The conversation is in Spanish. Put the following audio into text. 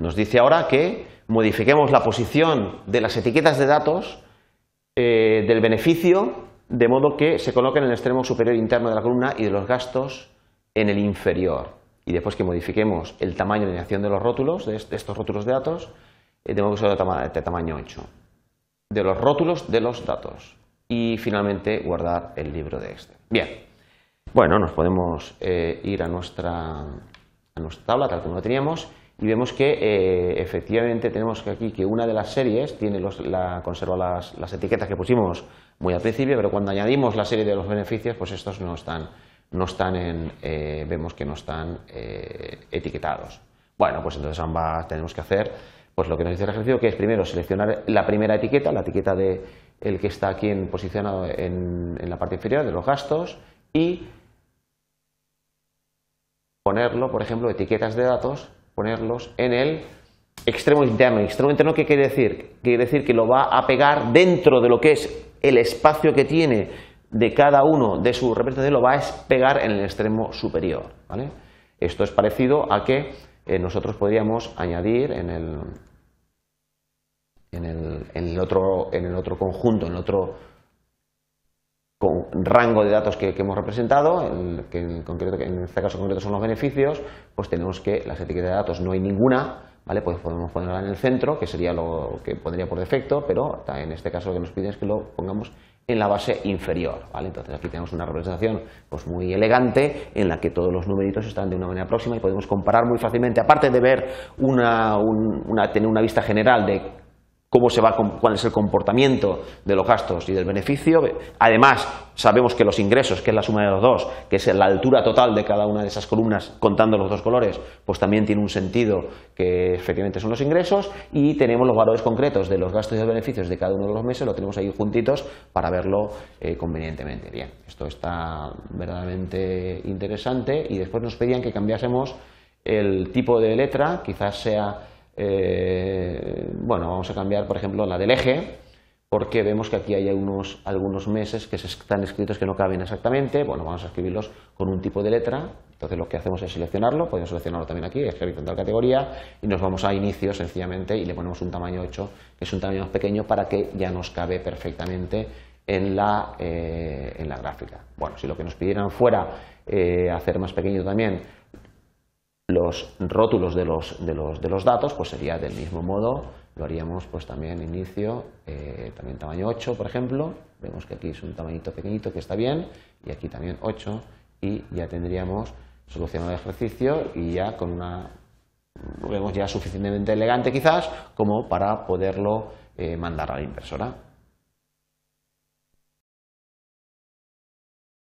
Nos dice ahora que modifiquemos la posición de las etiquetas de datos eh, del beneficio de modo que se coloquen en el extremo superior interno de la columna y de los gastos en el inferior. Y después que modifiquemos el tamaño de acción de los rótulos, de estos rótulos de datos, eh, de modo que sea de tamaño 8. De los rótulos de los datos. Y finalmente guardar el libro de Excel. Bien. Bueno, nos podemos eh, ir a nuestra, a nuestra tabla tal como la teníamos y vemos que eh, efectivamente tenemos aquí que una de las series tiene la, conserva las, etiquetas que pusimos muy al principio, pero cuando añadimos la serie de los beneficios, pues estos no están, no están en, eh, vemos que no están eh, etiquetados. Bueno, pues entonces ambas tenemos que hacer pues lo que nos dice el ejercicio, que es primero seleccionar la primera etiqueta, la etiqueta de el que está aquí posicionado en, en la parte inferior de los gastos y ponerlo, por ejemplo, etiquetas de datos ponerlos en el extremo interno. extremo interno qué quiere decir? Quiere decir que lo va a pegar dentro de lo que es el espacio que tiene de cada uno de sus representaciones, lo va a pegar en el extremo superior. Esto es parecido a que eh, nosotros podríamos añadir en el, en el, en el, otro, en el otro conjunto, en el otro con rango de datos que, hemos representado, que en, concreto, en este caso concreto son los beneficios, pues tenemos que las etiquetas de datos no hay ninguna, ¿vale? Pues podemos ponerla en el centro, que sería lo que pondría por defecto, pero en este caso lo que nos piden es que lo pongamos en la base inferior, ¿vale? Entonces aquí tenemos una representación pues muy elegante en la que todos los numeritos están de una manera próxima y podemos comparar muy fácilmente, aparte de ver una tener una vista general de cómo se va, cuál es el comportamiento de los gastos y del beneficio. Además, sabemos que los ingresos, que es la suma de los dos, que es la altura total de cada una de esas columnas contando los dos colores, pues también tiene un sentido que efectivamente son los ingresos y tenemos los valores concretos de los gastos y los beneficios de cada uno de los meses, lo tenemos ahí juntitos para verlo eh, convenientemente. Bien, esto está verdaderamente interesante y después nos pedían que cambiásemos el tipo de letra, quizás sea eh, bueno, vamos a cambiar, por ejemplo, la del eje, porque vemos que aquí hay algunos meses que están escritos que no caben exactamente. Bueno, vamos a escribirlos con un tipo de letra. Entonces lo que hacemos es seleccionarlo, podemos seleccionarlo también aquí, en tal categoría, y nos vamos a inicio sencillamente y le ponemos un tamaño 8, que es un tamaño más pequeño para que ya nos cabe perfectamente en la, eh, gráfica. Bueno, si lo que nos pidieran fuera eh, hacer más pequeño también los rótulos de los, datos, pues sería del mismo modo, lo haríamos pues también inicio, eh, también tamaño 8, por ejemplo, vemos que aquí es un tamañito pequeñito que está bien, y aquí también 8, y ya tendríamos solucionado el ejercicio y ya con una, lo vemos ya suficientemente elegante quizás como para poderlo eh, mandar a la impresora.